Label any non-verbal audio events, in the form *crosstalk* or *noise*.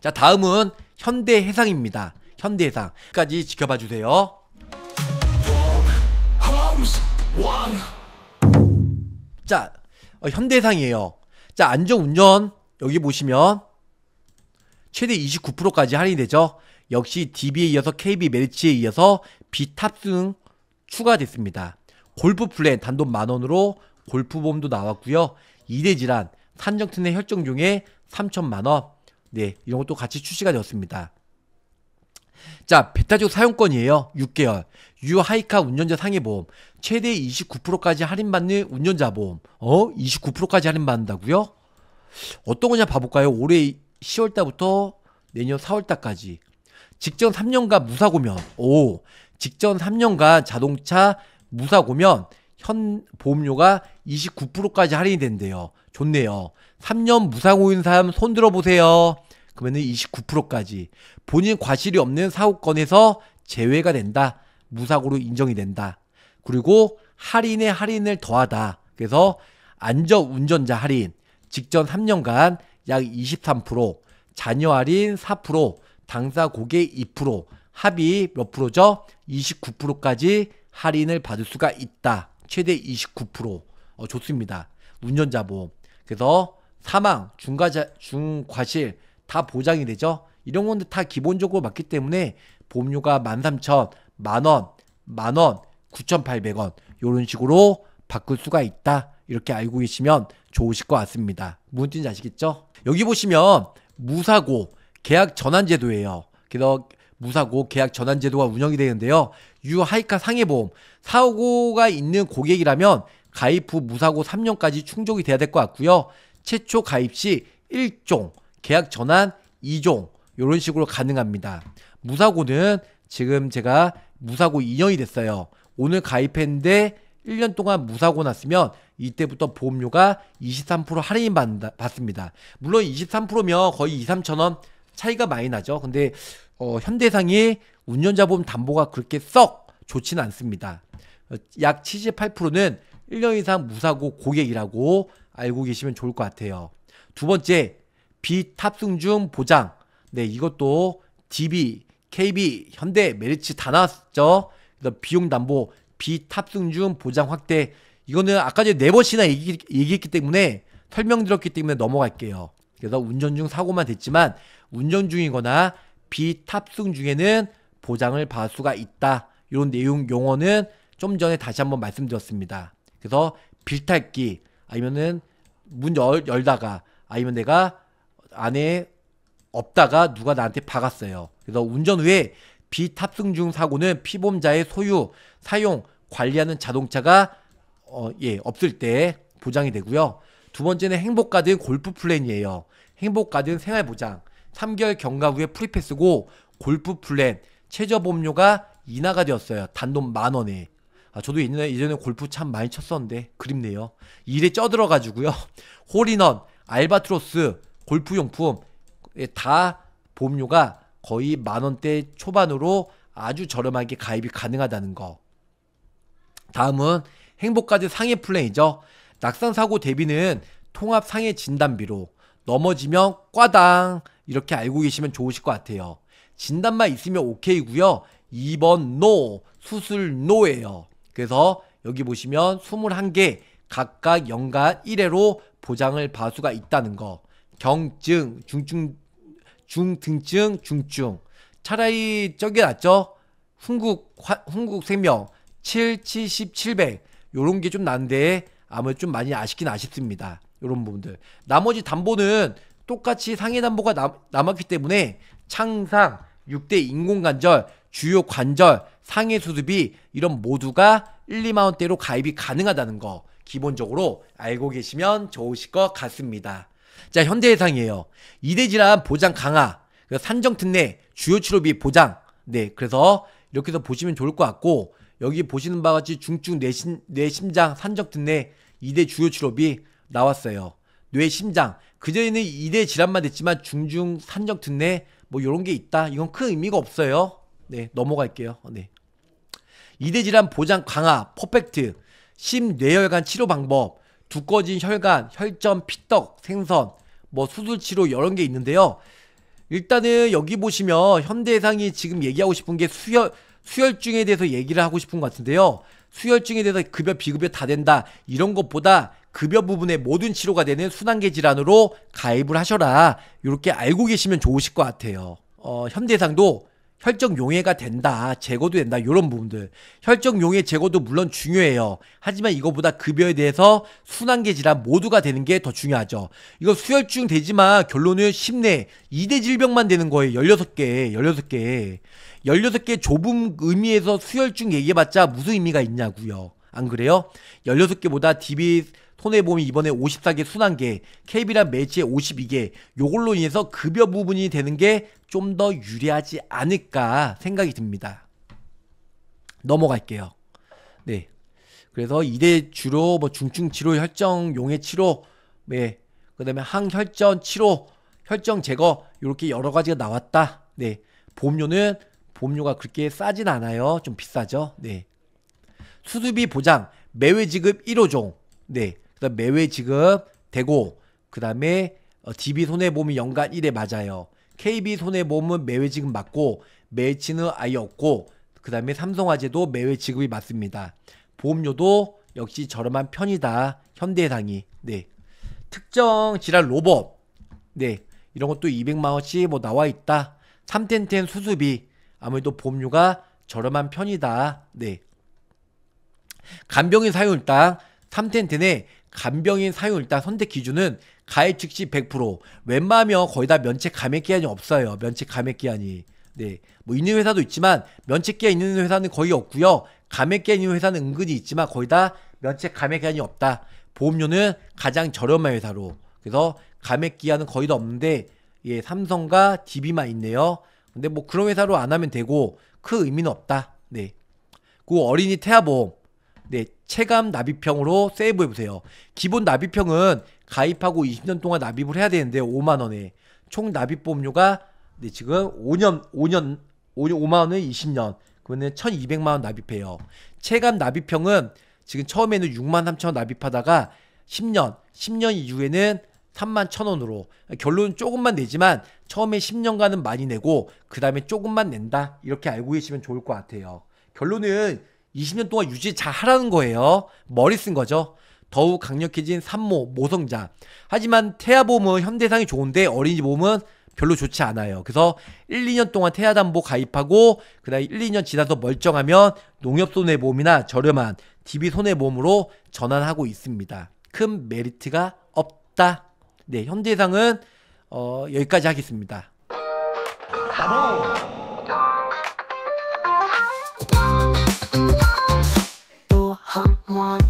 자, 다음은 현대해상입니다. 현대해상까지 지켜봐 주세요. 자, 어, 현대해상이에요. 자, 안전운전 여기 보시면 최대 29%까지 할인 되죠. 역시 DB에 이어서 KB 메리츠에 이어서 비탑승 추가됐습니다. 골프 플랜 단돈 만원으로 골프보험도 나왔고요. 2대 질환, 산정튼의 혈정 중에 3천만원, 네, 이런 것도 같이 출시가 되었습니다. 자, 베타지 사용권이에요. 6개월. 유하이카 운전자 상해보험. 최대 29%까지 할인받는 운전자 보험. 어? 29%까지 할인받는다고요? 어떤 거냐 봐볼까요? 올해 10월달부터 내년 4월달까지. 직전 3년간 무사고면. 오. 직전 3년간 자동차 무사고면 현 보험료가 29%까지 할인이 된대요. 좋네요. 3년 무상호인 사람 손 들어보세요. 그러면은 29%까지 본인 과실이 없는 사업권에서 제외가 된다. 무사고로 인정이 된다. 그리고 할인에 할인을 더하다. 그래서 안전 운전자 할인 직전 3년간 약 23%, 자녀 할인 4%, 당사 고객 2%, 합이 몇 프로죠? 29%까지 할인을 받을 수가 있다. 최대 29% 어, 좋습니다. 운전자 보험. 그래서 사망, 중과자, 중과실 다 보장이 되죠. 이런 건데 다 기본적으로 맞기 때문에 보험료가 13,000, 만원, 만원, 9,800원 이런 식으로 바꿀 수가 있다. 이렇게 알고 계시면 좋으실 것 같습니다. 무슨 뜻인지 아시겠죠? 여기 보시면 무사고 계약 전환 제도예요. 그래서 무사고 계약 전환 제도가 운영이 되는데요. 유하이카 상해보험 사고가 있는 고객이라면 가입 후 무사고 3년까지 충족이 돼야 될 것 같고요. 최초 가입 시 1종, 계약 전환 2종 이런 식으로 가능합니다. 무사고는 지금 제가 무사고 2년이 됐어요. 오늘 가입했는데 1년 동안 무사고 났으면 이때부터 보험료가 23% 할인 받습니다. 물론 23%면 거의 2, 3천 원 차이가 많이 나죠. 근데 어, 현대상이 운전자 보험 담보가 그렇게 썩 좋지는 않습니다. 어, 약 78%는 1년 이상 무사고 고객이라고 알고 계시면 좋을 것 같아요. 두 번째, 비탑승 중 보장. 네, 이것도 DB, KB, 현대, 메리츠 다 나왔죠. 그래서 비용 담보, 비탑승 중 보장 확대. 이거는 아까 전에 네 번이나 얘기, 얘기했기 때문에 설명드렸기 때문에 넘어갈게요. 그래서 운전 중 사고만 됐지만 운전 중이거나 비탑승 중에는 보장을 받을 수가 있다. 이런 내용 용어는 좀 전에 다시 한번 말씀드렸습니다. 그래서 빌탈기 아니면은 문 열, 열다가 아니면 내가 안에 없다가 누가 나한테 박았어요. 그래서 운전 후에 비탑승 중 사고는 피보험자의 소유, 사용, 관리하는 자동차가 어, 예, 없을 때 보장이 되고요. 두 번째는 행복가든 골프 플랜이에요. 행복가든 생활보장. 3개월 경과 후에 프리패스고 골프 플랜 최저 보험료가 인하가 되었어요. 단돈 만 원에. 아, 저도 예전에, 예전에 골프 참 많이 쳤었는데 그립네요. 일에 쪄들어가지고요. *laughs* 홀인원, 알바트로스, 골프용품 예, 다 보험료가 거의 만 원대 초반으로 아주 저렴하게 가입이 가능하다는 거. 다음은 행복가지 상해 플랜이죠. 낙상 사고 대비는 통합 상해 진단비로 넘어지면 꽈당 이렇게 알고 계시면 좋으실 것 같아요. 진단만 있으면 오케이고요. 2번 NO, 수술 NO예요. 그래서 여기 보시면 21개 각각 연간 1회로 보장을 받을 수가 있다는 거. 경증, 중증, 중등증, 중증. 차라리 저게 낫죠? 흥국 화, 흥국 3명, 7, 70, 700. 요런 게 좀 난데 아무래도 좀 많이 아쉽긴 아쉽습니다. 요런 부분들. 나머지 담보는 똑같이 상해담보가 남, 남았기 때문에 창상, 6대 인공관절, 주요 관절, 상해 수습이 이런 모두가 1, 2만원대로 가입이 가능하다는 거 기본적으로 알고 계시면 좋으실 것 같습니다. 자, 현대해상이에요. 이대 질환 보장 강화, 산정 특례, 주요 치료비 보장. 네, 그래서 이렇게 해서 보시면 좋을 것 같고 여기 보시는 바와 같이 중증 뇌심, 뇌심장 산적 특례 이대 주요 치료비 나왔어요. 뇌심장 그전에는 이대 질환만 됐지만 중중 산적 듣네 뭐요런게 있다. 이건 큰 의미가 없어요. 네, 넘어갈게요. 네. 이대 질환 보장 강화 퍼펙트 심뇌혈관 치료 방법 두꺼진 혈관, 혈전 피떡, 생선, 뭐 수술 치료 이런 게 있는데요. 일단은 여기 보시면 현대상이 지금 얘기하고 싶은 게 수혈 수혈증에 대해서 얘기를 하고 싶은 것 같은데요. 수혈증에 대해서 급여 비급여 다 된다 이런 것보다 급여 부분의 모든 치료가 되는 순환계 질환으로 가입을 하셔라. 이렇게 알고 계시면 좋으실 것 같아요. 어, 현대상도 혈적 용해가 된다, 제거도 된다, 이런 부분들. 혈적 용해 제거도 물론 중요해요. 하지만 이거보다 급여에 대해서 순환계 질환 모두가 되는 게 더 중요하죠. 이거 수혈증 되지만 결론은 쉽내 2대 질병만 되는 거예요. 16개, 16개. 16개 좁은 의미에서 수혈증 얘기해봤자 무슨 의미가 있냐고요. 안 그래요? 16개보다 DB 손해보험이 이번에 54개 순한 개, KB랑 매치에 52개, 요걸로 인해서 급여 부분이 되는 게 좀 더 유리하지 않을까 생각이 듭니다. 넘어갈게요. 네. 그래서 이대 주로 뭐 중증 치료, 혈정 용해 치료, 네. 그다음에 항혈전 치료, 혈정 제거 이렇게 여러 가지가 나왔다. 네. 보험료는 보험료가 그렇게 싸진 않아요. 좀 비싸죠. 네. 수수비 보장, 매외 지급 1호종. 네. 그다음 매회 지급 되고 그다음에 어, DB 손해보험이 연간 1회 맞아요. KB 손해보험은 매회 지급 맞고 매치는 아예 없고 그다음에 삼성화재도 매회 지급이 맞습니다. 보험료도 역시 저렴한 편이다. 현대해상이. 네. 특정 질환 로봇. 네. 이런 것도 200만 원씩 뭐 나와 있다. 3텐텐 수수비. 아무래도 보험료가 저렴한 편이다. 네. 간병인 사용일당 3텐텐에 간병인 사용 일단 선택 기준은 가입 즉시 100% 웬만하면 거의 다 면책 감액 기한이 없어요. 면책 감액 기한이. 네. 뭐 있는 회사도 있지만 면책 기한 있는 회사는 거의 없고요. 감액 기한 있는 회사는 은근히 있지만 거의 다 면책 감액 기한이 없다. 보험료는 가장 저렴한 회사로. 그래서 감액 기한은 거의 다 없는데 예, 삼성과 DB만 있네요. 근데 뭐 그런 회사로 안 하면 되고 그 의미는 없다. 네. 그 어린이 태아보험 네, 체감 납입형으로 세이브 해보세요. 기본 납입형은 가입하고 20년 동안 납입을 해야 되는데 5만원에 총 납입 보험료가 네, 지금 5년, 5년, 5만원에 년5 20년 그러면 1200만원 납입해요. 체감 납입형은 지금 처음에는 6 3 0 0 0원 납입하다가 10년, 10년 이후에는 3 1 0 0 0원으로 결론은 조금만 내지만 처음에 10년간은 많이 내고 그 다음에 조금만 낸다 이렇게 알고 계시면 좋을 것 같아요 결론은 20년 동안 유지 잘 하라는 거예요. 머리 쓴 거죠. 더욱 강력해진 산모, 모성자. 하지만 태아 보험은 현대상이 좋은데 어린이 보험은 별로 좋지 않아요. 그래서 1, 2년 동안 태아담보 가입하고 그다음 1, 2년 지나서 멀쩡하면 농협손해보험이나 저렴한 DB손해보험으로 전환하고 있습니다. 큰 메리트가 없다. 네, 현대상은 어, 여기까지 하겠습니다. 가보! one.